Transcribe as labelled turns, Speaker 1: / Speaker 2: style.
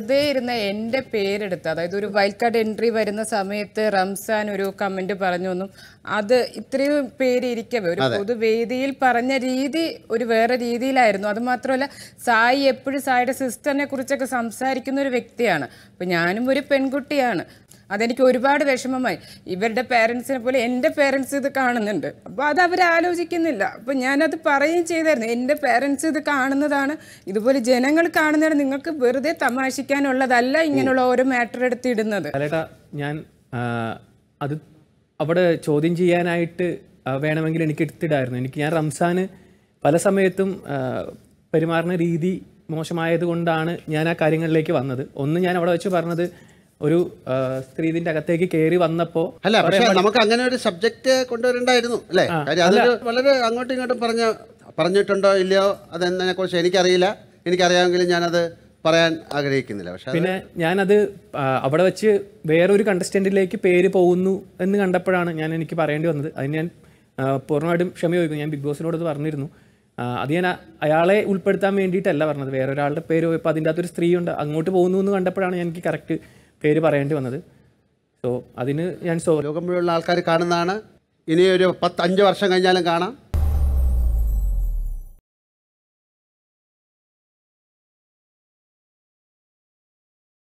Speaker 1: വെറുതെ ഇരുന്ന എൻ്റെ പേരെടുത്ത് അതായത് ഒരു വൈൽഡ് കാർഡ് എൻട്രി വരുന്ന സമയത്ത് റംസാൻ ഒരു കമന്റ് പറഞ്ഞു ഒന്നും അത് ഇത്രയും പേര് ഇരിക്കവേ ഒരു പൊതുവേദിയിൽ പറഞ്ഞ രീതി ഒരു വേറെ രീതിയിലായിരുന്നു അത് മാത്രമല്ല സായി എപ്പോഴും സായിയുടെ സിസ്റ്ററിനെ കുറിച്ചൊക്കെ സംസാരിക്കുന്ന ഒരു വ്യക്തിയാണ് അപ്പൊ ഞാനും ഒരു പെൺകുട്ടിയാണ് അതെനിക്ക് ഒരുപാട് വിഷമമായി ഇവരുടെ പേരൻസിനെ പോലെ എൻ്റെ പേരൻസ് ഇത് കാണുന്നുണ്ട് അപ്പോൾ അത് അവർ ആലോചിക്കുന്നില്ല അപ്പോൾ ഞാനത് പറയുകയും ചെയ്തായിരുന്നു എൻ്റെ പേരൻസ് ഇത് കാണുന്നതാണ് ഇതുപോലെ ജനങ്ങൾ കാണുന്നതാണ് നിങ്ങൾക്ക് വെറുതെ തമാശിക്കാനുള്ളതല്ല ഇങ്ങനെയുള്ള ഓരോ മാറ്റർ
Speaker 2: എടുത്തിടുന്നത് ഇടുന്നത് ഞാൻ അത് അവിടെ ചോദ്യം ചെയ്യാനായിട്ട് വേണമെങ്കിൽ എനിക്ക് എടുത്തിടായിരുന്നു എനിക്ക് ഞാൻ റംസാന് പല സമയത്തും പെരുമാറുന്ന രീതി മോശമായത് കൊണ്ടാണ് ഞാൻ ആ കാര്യങ്ങളിലേക്ക് വന്നത് ഒന്ന് ഞാൻ അവിടെ വെച്ച് പറഞ്ഞത് ഒരു സ്ത്രീ ഇതിന്റെ അകത്തേക്ക് കയറി വന്നപ്പോ അല്ല പക്ഷേ
Speaker 3: നമുക്ക് അങ്ങനെ ഒരു സബ്ജക്റ്റ് കൊണ്ടുവരണ്ടായിരുന്നു അല്ലേ അതൊരു
Speaker 2: വളരെ അങ്ങോട്ടും ഇങ്ങോട്ടും പറഞ്ഞ
Speaker 3: പറഞ്ഞിട്ടുണ്ടോ ഇല്ലയോ അതെന്നതിനെ കുറിച്ച് എനിക്കറിയില്ല എനിക്കറിയാമെങ്കിൽ ഞാനത് പറയാൻ ആഗ്രഹിക്കുന്നില്ല പക്ഷേ പിന്നെ
Speaker 2: ഞാനത് അവിടെ വെച്ച് വേറൊരു കണ്ടസ്റ്റന്റിലേക്ക് പേര് പോകുന്നു എന്ന് കണ്ടപ്പോഴാണ് ഞാൻ എനിക്ക് പറയേണ്ടി വന്നത് അതിന് ഞാൻ പൂർണ്ണമായിട്ടും ക്ഷമ ചോദിക്കും ഞാൻ ബിഗ് ബോസിനോട് അത് പറഞ്ഞിരുന്നു അത് ഞാൻ അയാളെ ഉൾപ്പെടുത്താൻ വേണ്ടിയിട്ടല്ല പറഞ്ഞത് വേറൊരാളുടെ പേര് പോയപ്പോൾ അതിൻ്റെ അകത്തൊരു സ്ത്രീയുണ്ട് അങ്ങോട്ട് പോകുന്നു എന്ന് കണ്ടപ്പോഴാണ് ഞാൻ എനിക്ക് കറക്റ്റ് പേര് പറയേണ്ടി വന്നത് സോ അതിന് ഞാൻ സോ ലോകം മുഴുവൻ
Speaker 3: ആൾക്കാർ കാണുന്നതാണ് ഇനി ഒരു പത്ത് അഞ്ച് വർഷം കഴിഞ്ഞാലും കാണാം